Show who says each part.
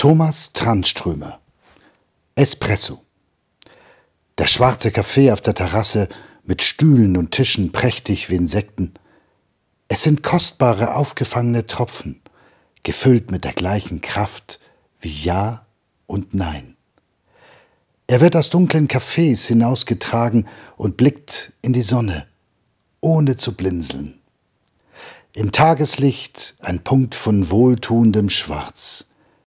Speaker 1: Thomas Tranströmer. Espresso. Der schwarze Kaffee auf der Terrasse mit Stühlen und Tischen prächtig wie Insekten. Es sind kostbare aufgefangene Tropfen, gefüllt mit der gleichen Kraft wie Ja und Nein. Er wird aus dunklen Cafés hinausgetragen und blickt in die Sonne, ohne zu blinzeln. Im Tageslicht ein Punkt von wohltuendem Schwarz.